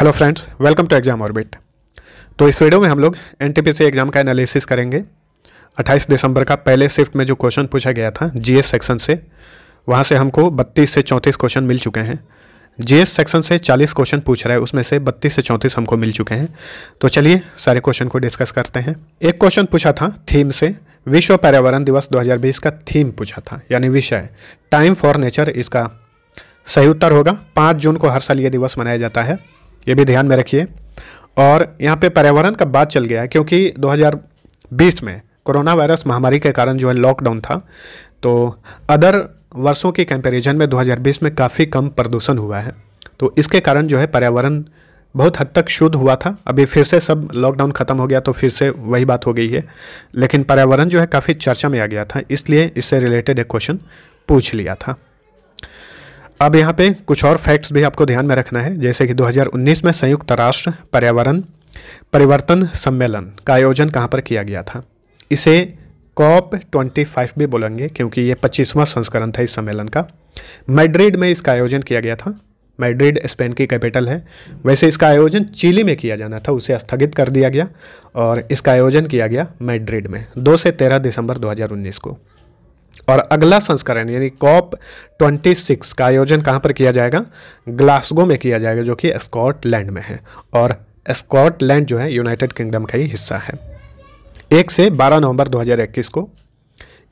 hello friends welcome to exam orbit तो इस video में हम लोग एन एग्ज़ाम का एनालिसिस करेंगे 28 दिसंबर का पहले शिफ्ट में जो क्वेश्चन पूछा गया था जीएस सेक्शन से वहाँ से हमको 32 से 34 क्वेश्चन मिल चुके हैं जीएस सेक्शन से 40 क्वेश्चन पूछ रहा है उसमें से 32 से 34 हमको मिल चुके हैं तो चलिए सारे क्वेश्चन को डिस्कस करते हैं एक क्वेश्चन पूछा था थीम से विश्व पर्यावरण दिवस दो का थीम पूछा था यानी विषय टाइम फॉर नेचर इसका सही उत्तर होगा पाँच जून को हर साल ये दिवस मनाया जाता है ये भी ध्यान में रखिए और यहाँ पे पर्यावरण का बात चल गया है क्योंकि 2020 में कोरोना वायरस महामारी के कारण जो है लॉकडाउन था तो अदर वर्षों के कंपेरिजन में 2020 में काफ़ी कम प्रदूषण हुआ है तो इसके कारण जो है पर्यावरण बहुत हद तक शुद्ध हुआ था अभी फिर से सब लॉकडाउन ख़त्म हो गया तो फिर से वही बात हो गई है लेकिन पर्यावरण जो है काफ़ी चर्चा में आ गया था इसलिए इससे रिलेटेड एक क्वेश्चन पूछ लिया था अब यहाँ पे कुछ और फैक्ट्स भी आपको ध्यान में रखना है जैसे कि 2019 में संयुक्त राष्ट्र पर्यावरण परिवर्तन सम्मेलन का आयोजन कहाँ पर किया गया था इसे कॉप 25 भी बोलेंगे क्योंकि ये 25वां संस्करण था इस सम्मेलन का मैड्रिड में इसका आयोजन किया गया था मैड्रिड स्पेन की कैपिटल है वैसे इसका आयोजन चिली में किया जाना था उसे स्थगित कर दिया गया और इसका आयोजन किया गया मैड्रिड में दो से तेरह दिसंबर दो को और अगला संस्करण यानी कॉप 26 का आयोजन कहाँ पर किया जाएगा ग्लासगो में किया जाएगा जो कि स्कॉटलैंड में है और स्कॉटलैंड जो है यूनाइटेड किंगडम का ही हिस्सा है एक से 12 नवंबर 2021 को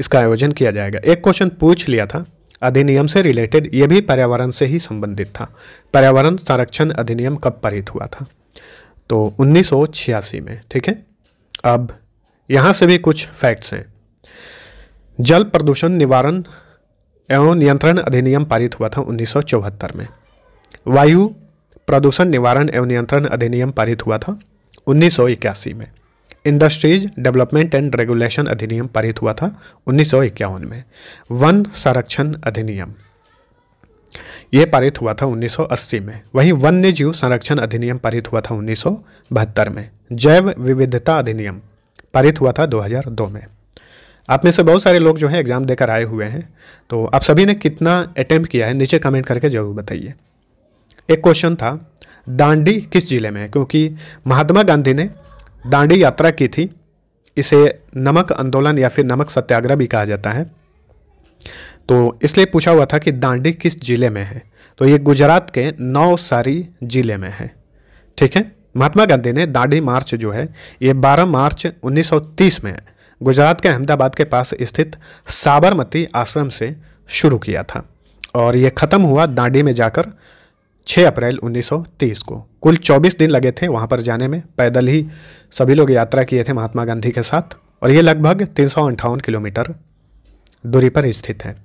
इसका आयोजन किया जाएगा एक क्वेश्चन पूछ लिया था अधिनियम से रिलेटेड ये भी पर्यावरण से ही संबंधित था पर्यावरण संरक्षण अधिनियम कब पारित हुआ था तो उन्नीस में ठीक है अब यहाँ से भी कुछ फैक्ट्स हैं जल प्रदूषण निवारण एवं नियंत्रण अधिनियम पारित हुआ था उन्नीस में वायु प्रदूषण निवारण एवं नियंत्रण अधिनियम पारित हुआ था उन्नीस में इंडस्ट्रीज डेवलपमेंट एंड रेगुलेशन अधिनियम पारित हुआ था उन्नीस में वन संरक्षण अधिनियम ये पारित हुआ था 1980 में वहीं वन्य जीव संरक्षण अधिनियम पारित हुआ था उन्नीस में जैव विविधता अधिनियम पारित हुआ था 2002 में आप में से बहुत सारे लोग जो हैं एग्ज़ाम देकर आए हुए हैं तो आप सभी ने कितना अटैम्प्ट किया है नीचे कमेंट करके ज़रूर बताइए एक क्वेश्चन था दांडी किस ज़िले में है क्योंकि महात्मा गांधी ने दांडी यात्रा की थी इसे नमक आंदोलन या फिर नमक सत्याग्रह भी कहा जाता है तो इसलिए पूछा हुआ था कि दांडी किस ज़िले में है तो ये गुजरात के नौ सारी ज़िले में है ठीक है महात्मा गांधी ने दांडी मार्च जो है ये 12 मार्च 1930 में गुजरात के अहमदाबाद के पास स्थित साबरमती आश्रम से शुरू किया था और ये ख़त्म हुआ दांडी में जाकर 6 अप्रैल 1930 को कुल 24 दिन लगे थे वहाँ पर जाने में पैदल ही सभी लोग यात्रा किए थे महात्मा गांधी के साथ और ये लगभग तीन किलोमीटर दूरी पर स्थित है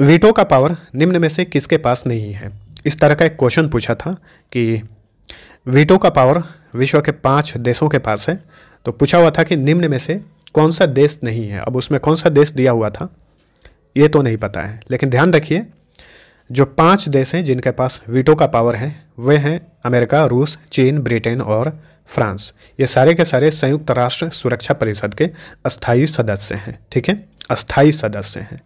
वीटो का पावर निम्न में से किसके पास नहीं है इस तरह का एक क्वेश्चन पूछा था कि वीटो का पावर विश्व के पांच देशों के पास है तो पूछा हुआ था कि निम्न में से कौन सा देश नहीं है अब उसमें कौन सा देश दिया हुआ था ये तो नहीं पता है लेकिन ध्यान रखिए जो पांच देश हैं जिनके पास वीटो का पावर है वे हैं अमेरिका रूस चीन ब्रिटेन और फ्रांस ये सारे के सारे संयुक्त राष्ट्र सुरक्षा परिषद के अस्थायी सदस्य हैं ठीक है अस्थायी सदस्य हैं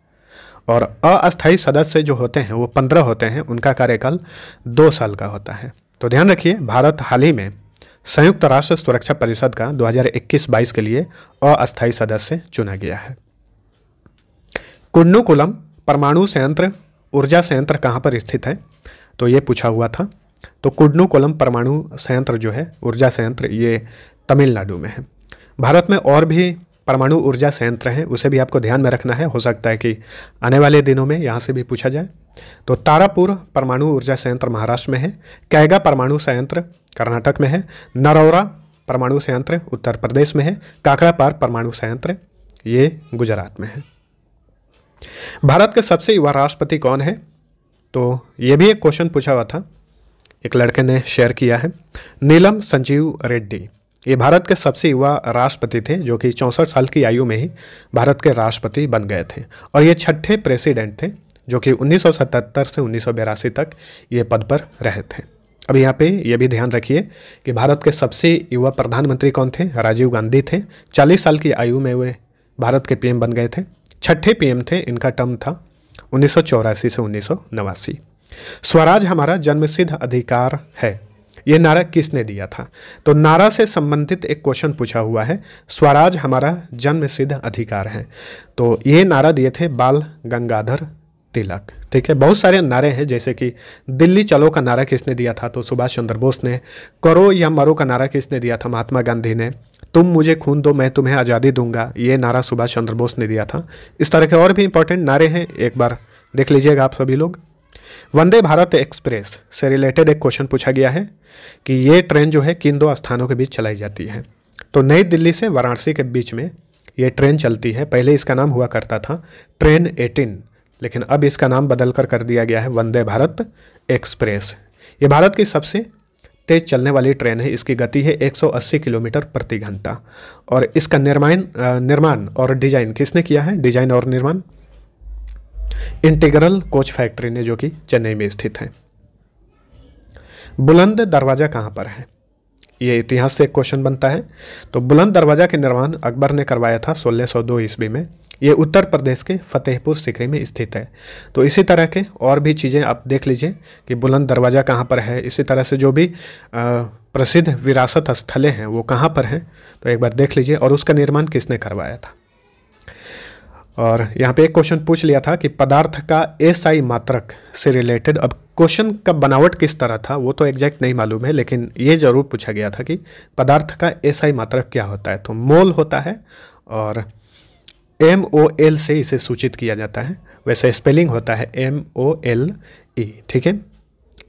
और अस्थायी सदस्य जो होते हैं वो पंद्रह होते हैं उनका कार्यकाल दो साल का होता है तो ध्यान रखिए भारत हाल ही में संयुक्त राष्ट्र सुरक्षा परिषद का 2021-22 के लिए अस्थायी सदस्य चुना गया है कुन्नुकुलम परमाणु संयंत्र ऊर्जा संयंत्र कहाँ पर स्थित है तो ये पूछा हुआ था तो कुन्नुकुलम परमाणु संयंत्र जो है ऊर्जा संयंत्र ये तमिलनाडु में है भारत में और भी परमाणु ऊर्जा संयंत्र हैं उसे भी आपको ध्यान में रखना है हो सकता है कि आने वाले दिनों में यहाँ से भी पूछा जाए तो तारापुर परमाणु ऊर्जा संयंत्र महाराष्ट्र में है कैगा परमाणु संयंत्र कर्नाटक में है नरौरा परमाणु संयंत्र उत्तर प्रदेश में है काकड़ापार परमाणु संयंत्र ये गुजरात में है भारत के सबसे युवा राष्ट्रपति कौन है तो ये भी एक क्वेश्चन पूछा हुआ था एक लड़के ने शेयर किया है नीलम संजीव रेड्डी ये भारत के सबसे युवा राष्ट्रपति थे जो कि चौंसठ साल की आयु में ही भारत के राष्ट्रपति बन गए थे और ये छठे प्रेसिडेंट थे जो कि 1977 से उन्नीस तक ये पद पर रहे थे अब यहाँ पे ये भी ध्यान रखिए कि भारत के सबसे युवा प्रधानमंत्री कौन थे राजीव गांधी थे 40 साल की आयु में वे भारत के पीएम बन गए थे छठे पीएम थे इनका टर्म था उन्नीस से उन्नीस स्वराज हमारा जन्मसिद्ध अधिकार है ये नारा किसने दिया था तो नारा से संबंधित एक क्वेश्चन पूछा हुआ है स्वराज हमारा जन्म सिद्ध अधिकार है तो ये नारा दिए थे बाल गंगाधर तिलक ठीक है बहुत सारे नारे हैं जैसे कि दिल्ली चलो का नारा किसने दिया था तो सुभाष चंद्र बोस ने करो या मरो का नारा किसने दिया था महात्मा गांधी ने तुम मुझे खून दो मैं तुम्हें आज़ादी दूंगा ये नारा सुभाष चंद्र बोस ने दिया था इस तरह के और भी इंपॉर्टेंट नारे हैं एक बार देख लीजिएगा आप सभी लोग वंदे भारत एक्सप्रेस से रिलेटेड एक क्वेश्चन पूछा गया है कि ये ट्रेन जो है किन दो स्थानों के बीच चलाई जाती है तो नई दिल्ली से वाराणसी के बीच में ये ट्रेन चलती है पहले इसका नाम हुआ करता था ट्रेन एटीन लेकिन अब इसका नाम बदल कर कर दिया गया है वंदे भारत एक्सप्रेस ये भारत की सबसे तेज चलने वाली ट्रेन है इसकी गति है 180 किलोमीटर प्रति घंटा और इसका निर्माण निर्माण और डिजाइन किसने किया है डिजाइन और निर्माण इंटीग्रल कोच फैक्ट्री ने जो कि चेन्नई में स्थित है बुलंद दरवाज़ा कहाँ पर है ये इतिहास से एक क्वेश्चन बनता है तो बुलंद दरवाज़ा के निर्माण अकबर ने करवाया था 1602 सौ ईस्वी में ये उत्तर प्रदेश के फतेहपुर सिकरी में स्थित है तो इसी तरह के और भी चीज़ें आप देख लीजिए कि बुलंद दरवाज़ा कहाँ पर है इसी तरह से जो भी प्रसिद्ध विरासत स्थलें हैं वो कहाँ पर हैं तो एक बार देख लीजिए और उसका निर्माण किसने करवाया था और यहाँ पे एक क्वेश्चन पूछ लिया था कि पदार्थ का एस आई मात्रक से रिलेटेड अब क्वेश्चन का बनावट किस तरह था वो तो एग्जैक्ट नहीं मालूम है लेकिन ये ज़रूर पूछा गया था कि पदार्थ का एस आई मात्रक क्या होता है तो मोल होता है और एम ओ एल से इसे सूचित किया जाता है वैसे स्पेलिंग होता है एम ओ एल ई ठीक है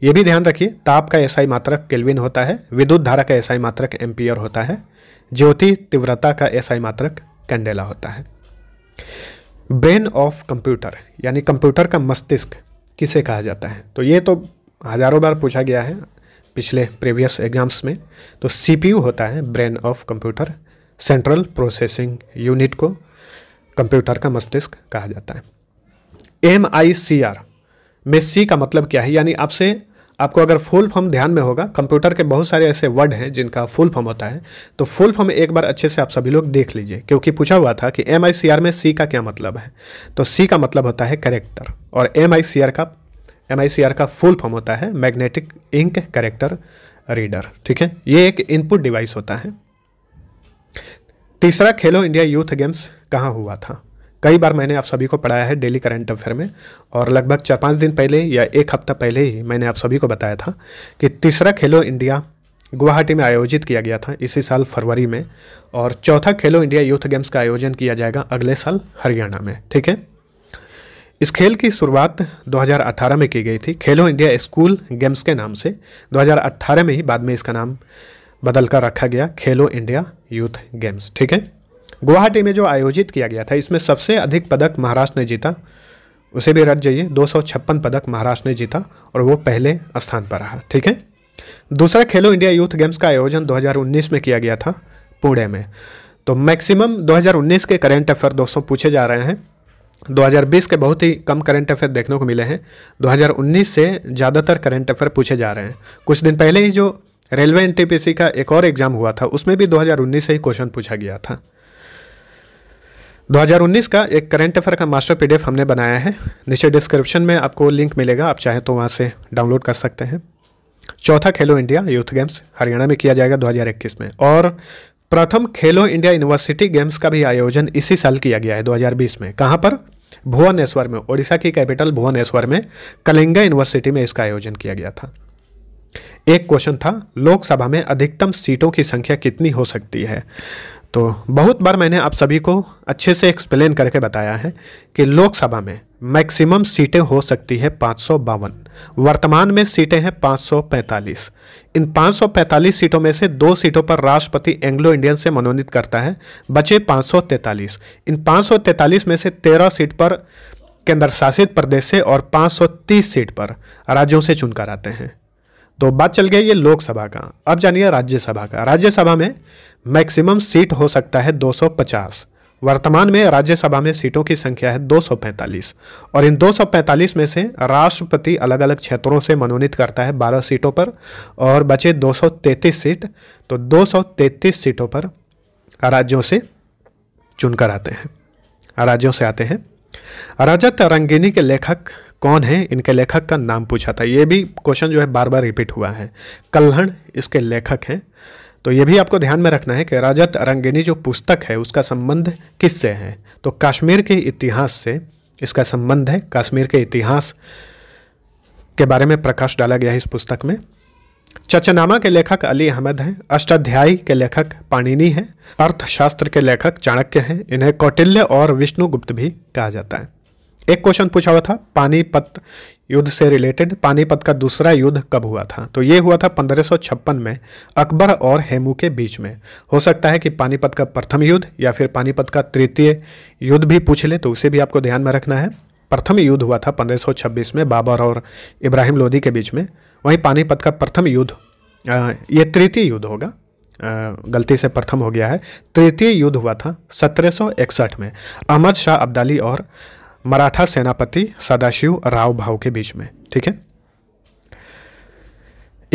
ये भी ध्यान रखिए ताप का एसआई मात्रक केल्विन होता है विद्युत धारा का एसआई मात्रक एम्पियर होता है ज्योति तीव्रता का एसआई मात्रक कैंडेला होता है ब्रेन ऑफ कंप्यूटर यानी कंप्यूटर का मस्तिष्क किसे कहा जाता है तो ये तो हज़ारों बार पूछा गया है पिछले प्रीवियस एग्जाम्स में तो सीपीयू होता है brain of computer central processing unit को कंप्यूटर का मस्तिष्क कहा जाता है एम आई सी आर में सी का मतलब क्या है यानी आपसे आपको अगर फुल फॉर्म ध्यान में होगा कंप्यूटर के बहुत सारे ऐसे वर्ड हैं जिनका फुल फॉर्म होता है तो फुल फॉर्म एक बार अच्छे से आप सभी लोग देख लीजिए क्योंकि पूछा हुआ था कि एम में सी का क्या मतलब है तो सी का मतलब होता है करेक्टर और एम आई सी आर का एम आई सी आर का फुल फॉर्म होता है मैग्नेटिक इंक करेक्टर रीडर ठीक है ये एक इनपुट डिवाइस होता है तीसरा खेलो इंडिया यूथ गेम्स कहाँ हुआ था कई बार मैंने आप सभी को पढ़ाया है डेली करंट अफेयर में और लगभग चार पाँच दिन पहले या एक हफ्ता पहले ही मैंने आप सभी को बताया था कि तीसरा खेलो इंडिया गुवाहाटी में आयोजित किया गया था इसी साल फरवरी में और चौथा खेलो इंडिया यूथ गेम्स का आयोजन किया जाएगा अगले साल हरियाणा में ठीक है इस खेल की शुरुआत 2018 में की गई थी खेलो इंडिया स्कूल गेम्स के नाम से 2018 में ही बाद में इसका नाम बदल कर रखा गया खेलो इंडिया यूथ गेम्स ठीक है गुवाहाटी में जो आयोजित किया गया था इसमें सबसे अधिक पदक महाराष्ट्र ने जीता उसे भी रट जाइए दो पदक महाराष्ट्र ने जीता और वो पहले स्थान पर रहा ठीक है दूसरा खेलो इंडिया यूथ गेम्स का आयोजन 2019 में किया गया था पुणे में तो मैक्सिमम 2019 के करंट अफेयर दोस्तों पूछे जा रहे हैं 2020 के बहुत ही कम करंट अफेयर देखने को मिले हैं 2019 से ज़्यादातर करंट अफेयर पूछे जा रहे हैं कुछ दिन पहले ही जो रेलवे एनटीपीसी का एक और एग्ज़ाम हुआ था उसमें भी दो से ही क्वेश्चन पूछा गया था 2019 का एक करंट अफेयर का मास्टर पीडीएफ हमने बनाया है नीचे डिस्क्रिप्शन में आपको लिंक मिलेगा आप चाहें तो वहाँ से डाउनलोड कर सकते हैं चौथा खेलो इंडिया यूथ गेम्स हरियाणा में किया जाएगा 2021 में और प्रथम खेलो इंडिया यूनिवर्सिटी गेम्स का भी आयोजन इसी साल किया गया है 2020 में कहाँ पर भुवनेश्वर में ओडिशा की कैपिटल भुवनेश्वर में कलिंगा यूनिवर्सिटी में इसका आयोजन किया गया था एक क्वेश्चन था लोकसभा में अधिकतम सीटों की संख्या कितनी हो सकती है तो बहुत बार मैंने आप सभी को अच्छे से एक्सप्लेन करके बताया है कि लोकसभा में मैक्सिमम सीटें हो सकती है पाँच वर्तमान में सीटें हैं 545 इन 545 सीटों में से दो सीटों पर राष्ट्रपति एंग्लो इंडियन से मनोनीत करता है बचे 543 इन 543 में से 13 सीट पर केंद्र शासित प्रदेश से और 530 सीट पर राज्यों से चुनकर आते हैं तो बात चल गई ये लोकसभा का अब जानिए राज्यसभा का राज्यसभा में मैक्सिमम सीट हो सकता है 250 वर्तमान में राज्यसभा में सीटों की संख्या है 245 और इन 245 में से राष्ट्रपति अलग अलग क्षेत्रों से मनोनीत करता है 12 सीटों पर और बचे 233 सीट तो 233 सीटों पर राज्यों से चुनकर आते हैं राज्यों से आते हैं रजत रंगिनी के लेखक कौन है इनके लेखक का नाम पूछा था ये भी क्वेश्चन जो है बार बार रिपीट हुआ है कल्हण इसके लेखक हैं तो ये भी आपको ध्यान में रखना है कि रजत रंगिनी जो पुस्तक है उसका संबंध किससे है तो कश्मीर के इतिहास से इसका संबंध है कश्मीर के इतिहास के बारे में प्रकाश डाला गया है इस पुस्तक में चचनामा के लेखक अली अहमद हैं अष्टाध्यायी के लेखक पाणिनी हैं अर्थशास्त्र के लेखक चाणक्य हैं इन्हें कौटिल्य और विष्णुगुप्त भी कहा जाता है एक क्वेश्चन पूछा हुआ था पानीपत युद्ध से रिलेटेड पानीपत का दूसरा युद्ध कब हुआ था तो ये हुआ था 1556 में अकबर और हेमू के बीच में हो सकता है कि पानीपत का प्रथम युद्ध या फिर पानीपत का तृतीय युद्ध भी पूछ ले तो उसे भी आपको ध्यान में रखना है प्रथम युद्ध हुआ था 1526 में बाबर और इब्राहिम लोधी के बीच में वहीं पानीपत का प्रथम युद्ध ये तृतीय युद्ध होगा गलती से प्रथम हो गया है तृतीय युद्ध हुआ था सत्रह में अहमद शाह अब्दाली और मराठा सेनापति सदाशिव राव भाव के बीच में ठीक है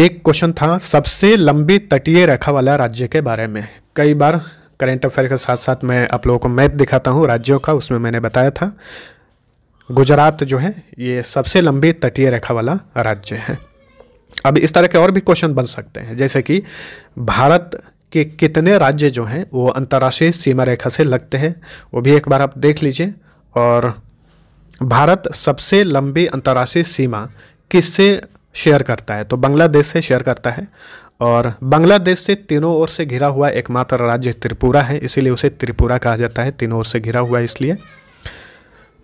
एक क्वेश्चन था सबसे लंबी तटीय रेखा वाला राज्य के बारे में कई बार करेंट अफेयर के साथ साथ मैं आप लोगों को मैप दिखाता हूँ राज्यों का उसमें मैंने बताया था गुजरात जो है ये सबसे लंबी तटीय रेखा वाला राज्य है अब इस तरह के और भी क्वेश्चन बन सकते हैं जैसे कि भारत के कितने राज्य जो हैं वो अंतर्राष्ट्रीय सीमा रेखा से लगते हैं वो भी एक बार आप देख लीजिए और भारत सबसे लंबी अंतर्राष्ट्रीय सीमा किससे शेयर करता है तो बांग्लादेश से शेयर करता है और बांग्लादेश से तीनों ओर से घिरा हुआ एकमात्र राज्य त्रिपुरा है इसीलिए उसे त्रिपुरा कहा जाता है तीनों ओर से घिरा हुआ इसलिए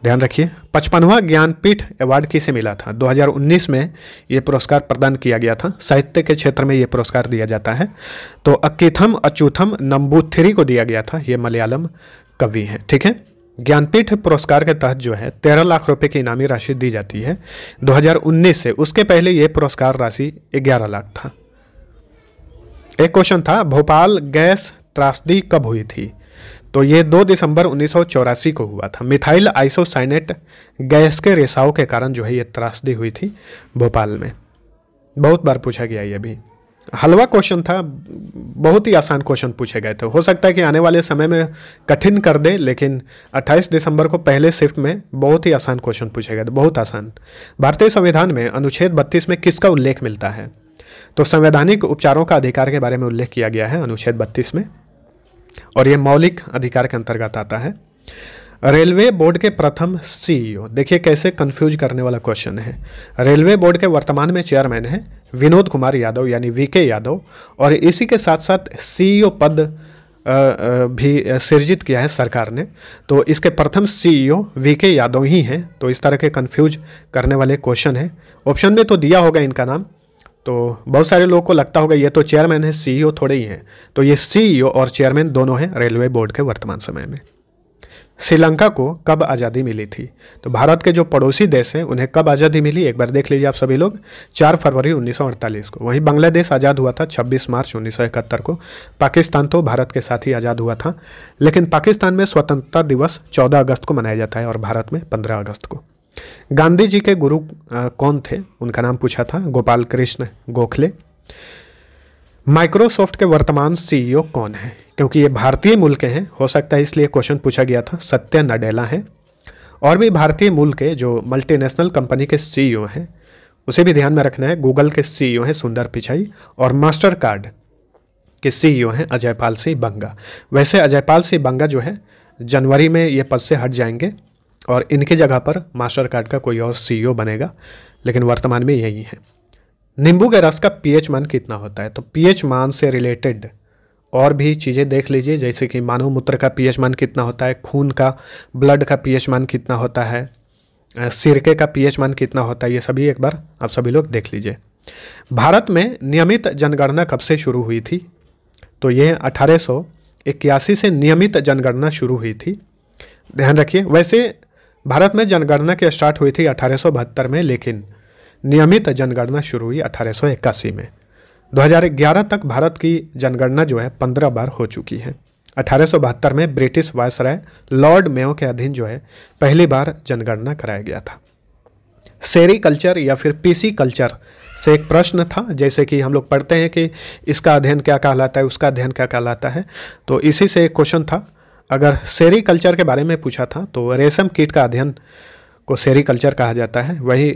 ध्यान रखिए पचपनवा ज्ञानपीठ अवार्ड किसे मिला था 2019 में ये पुरस्कार प्रदान किया गया था साहित्य के क्षेत्र में ये पुरस्कार दिया जाता है तो अक्कीथम अचूथम नम्बूथिरी को दिया गया था ये मलयालम कवि हैं ठीक है ज्ञानपीठ पुरस्कार के तहत जो है तेरह लाख रुपए की इनामी राशि दी जाती है 2019 से उसके पहले ये पुरस्कार राशि ग्यारह लाख था एक क्वेश्चन था भोपाल गैस त्रासदी कब हुई थी तो ये 2 दिसंबर उन्नीस को हुआ था मिथाइल आइसोसाइनेट गैस के रिसाव के कारण जो है ये त्रासदी हुई थी भोपाल में बहुत बार पूछा गया ये भी हलवा क्वेश्चन था बहुत ही आसान क्वेश्चन पूछे गए थे हो सकता है कि आने वाले समय में कठिन कर दे लेकिन 28 दिसंबर को पहले शिफ्ट में बहुत ही आसान क्वेश्चन पूछे गए थे बहुत आसान भारतीय संविधान में अनुच्छेद 32 में किसका उल्लेख मिलता है तो संवैधानिक उपचारों का अधिकार के बारे में उल्लेख किया गया है अनुच्छेद बत्तीस में और ये मौलिक अधिकार के अंतर्गत आता है रेलवे बोर्ड के प्रथम सीईओ e देखिए कैसे कंफ्यूज करने वाला क्वेश्चन है रेलवे बोर्ड के वर्तमान में चेयरमैन हैं विनोद कुमार यादव यानी वीके यादव और इसी के साथ साथ सीईओ पद भी सृजित किया है सरकार ने तो इसके प्रथम सीईओ वीके e यादव ही हैं तो इस तरह के कंफ्यूज करने वाले क्वेश्चन हैं ऑप्शन में तो दिया होगा इनका नाम तो बहुत सारे लोगों को लगता होगा ये तो चेयरमैन है सीईओ थोड़े ही हैं तो ये सीईओ e और चेयरमैन दोनों हैं रेलवे बोर्ड के वर्तमान समय में श्रीलंका को कब आज़ादी मिली थी तो भारत के जो पड़ोसी देश हैं उन्हें कब आज़ादी मिली एक बार देख लीजिए आप सभी लोग 4 फरवरी 1948 को वहीं बांग्लादेश आज़ाद हुआ था 26 मार्च 1971 को पाकिस्तान तो भारत के साथ ही आज़ाद हुआ था लेकिन पाकिस्तान में स्वतंत्रता दिवस 14 अगस्त को मनाया जाता है और भारत में पंद्रह अगस्त को गांधी जी के गुरु आ, कौन थे उनका नाम पूछा था गोपाल कृष्ण गोखले माइक्रोसॉफ्ट के वर्तमान सीईओ कौन हैं क्योंकि ये भारतीय मूल के हैं हो सकता है इसलिए क्वेश्चन पूछा गया था सत्य नडेला है और भी भारतीय मूल के जो मल्टीनेशनल कंपनी के सीईओ हैं उसे भी ध्यान में रखना है गूगल के सीईओ हैं सुंदर पिछाई और मास्टर कार्ड के सीईओ हैं अजयपाल सिंह बंगा वैसे अजयपाल सिंह बंगा जो है जनवरी में ये पद से हट जाएंगे और इनके जगह पर मास्टर कार्ड का कोई और सीईओ बनेगा लेकिन वर्तमान में यही है नींबू के रस का पीएच मान कितना होता है तो पीएच मान से रिलेटेड और भी चीज़ें देख लीजिए जैसे कि मानव मूत्र का पीएच मान कितना होता है खून का ब्लड का पीएच मान कितना होता है सिरके का पीएच मान कितना होता है ये सभी एक बार आप सभी लोग देख लीजिए भारत में नियमित जनगणना कब से शुरू हुई थी तो ये अठारह इक्यासी से नियमित जनगणना शुरू हुई थी ध्यान रखिए वैसे भारत में जनगणना की स्टार्ट हुई थी अठारह में लेकिन नियमित जनगणना शुरू हुई अठारह में 2011 तक भारत की जनगणना जो है पंद्रह बार हो चुकी है अठारह में ब्रिटिश वायसराय लॉर्ड मेयो के अधीन जो है पहली बार जनगणना कराया गया था सेरी कल्चर या फिर पीसी कल्चर से एक प्रश्न था जैसे कि हम लोग पढ़ते हैं कि इसका अध्ययन क्या कहलाता है उसका अध्ययन क्या कहलाता है तो इसी से एक क्वेश्चन था अगर सेरी कल्चर के बारे में पूछा था तो रेशम कीट का अध्ययन को सेरी कल्चर कहा जाता है वही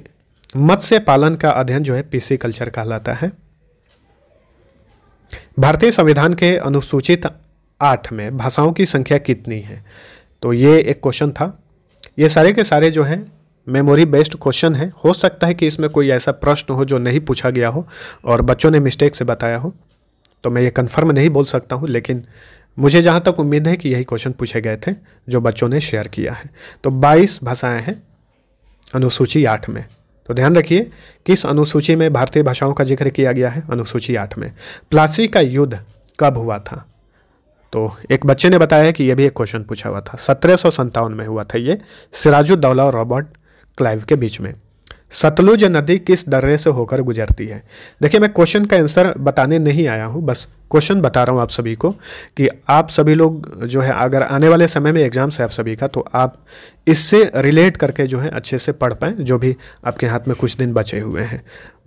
मत्स्य पालन का अध्ययन जो है पीसी कल्चर कहलाता है भारतीय संविधान के अनुसूचित आठ में भाषाओं की संख्या कितनी है तो ये एक क्वेश्चन था ये सारे के सारे जो हैं मेमोरी बेस्ड क्वेश्चन है हो सकता है कि इसमें कोई ऐसा प्रश्न हो जो नहीं पूछा गया हो और बच्चों ने मिस्टेक से बताया हो तो मैं ये कंफर्म नहीं बोल सकता हूँ लेकिन मुझे जहाँ तक उम्मीद है कि यही क्वेश्चन पूछे गए थे जो बच्चों ने शेयर किया है तो 22 भाषाएं हैं अनुसूची आठ में तो ध्यान रखिए किस अनुसूची में भारतीय भाषाओं का जिक्र किया गया है अनुसूची आठ में प्लासी का युद्ध कब हुआ था तो एक बच्चे ने बताया कि यह भी एक क्वेश्चन पूछा हुआ था सत्रह में हुआ था ये सिराजुद्दौला और रॉबर्ट क्लाइव के बीच में सतलुज नदी किस दर्रे से होकर गुजरती है देखिए मैं क्वेश्चन का आंसर बताने नहीं आया हूँ बस क्वेश्चन बता रहा हूँ आप सभी को कि आप सभी लोग जो है अगर आने वाले समय में एग्ज़ाम्स है आप सभी का तो आप इससे रिलेट करके जो है अच्छे से पढ़ पाएँ जो भी आपके हाथ में कुछ दिन बचे हुए हैं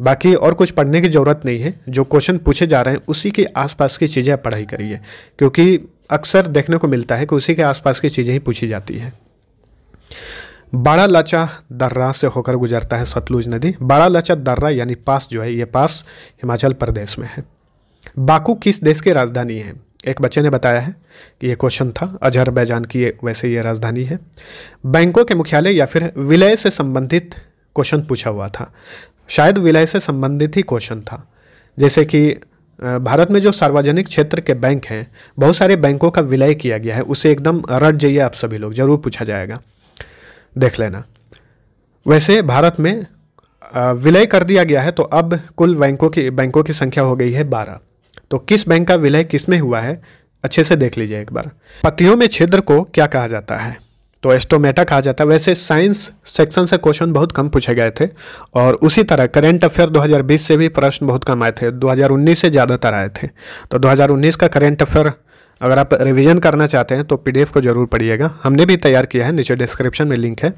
बाकी और कुछ पढ़ने की ज़रूरत नहीं है जो क्वेश्चन पूछे जा रहे हैं उसी के आसपास की चीज़ें आप पढ़ाई करिए क्योंकि अक्सर देखने को मिलता है कि उसी के आसपास की चीज़ें ही पूछी जाती हैं बाड़ा लाचा दर्रा से होकर गुजरता है सतलुज नदी बाड़ा लाचा दर्रा यानी पास जो है ये पास हिमाचल प्रदेश में है बाकू किस देश की राजधानी है एक बच्चे ने बताया है कि ये क्वेश्चन था अजहरबैजान की ये वैसे ये राजधानी है बैंकों के मुख्यालय या फिर विलय से संबंधित क्वेश्चन पूछा हुआ था शायद विलय से संबंधित ही क्वेश्चन था जैसे कि भारत में जो सार्वजनिक क्षेत्र के बैंक हैं बहुत सारे बैंकों का विलय किया गया है उसे एकदम रट जाइए आप सभी लोग जरूर पूछा जाएगा देख लेना वैसे भारत में विलय कर दिया गया है तो अब कुल बैंकों की बैंकों की संख्या हो गई है बारह तो किस बैंक का विलय किस में हुआ है अच्छे से देख लीजिए एक बार पत्तियों में छिद्र को क्या कहा जाता है तो एस्टोमेटा कहा जाता है वैसे साइंस सेक्शन से क्वेश्चन बहुत कम पूछे गए थे और उसी तरह करेंट अफेयर 2020 से भी प्रश्न बहुत कम आए थे 2019 से ज़्यादातर आए थे तो 2019 का करेंट अफेयर अगर आप रिवीजन करना चाहते हैं तो पीडीएफ को ज़रूर पढ़िएगा हमने भी तैयार किया है नीचे डिस्क्रिप्शन में लिंक है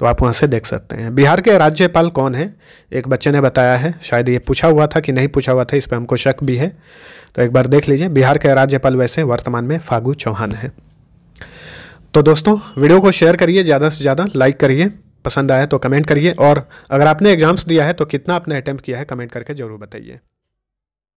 तो आप वहाँ से देख सकते हैं बिहार के राज्यपाल कौन है एक बच्चे ने बताया है शायद ये पूछा हुआ था कि नहीं पूछा हुआ था इस पर हमको शक भी है तो एक बार देख लीजिए बिहार के राज्यपाल वैसे वर्तमान में फागू चौहान है तो दोस्तों वीडियो को शेयर करिए ज़्यादा से ज़्यादा लाइक करिए पसंद आया तो कमेंट करिए और अगर आपने एग्ज़ाम्स दिया है तो कितना आपने अटैम्प्ट किया है कमेंट करके ज़रूर बताइए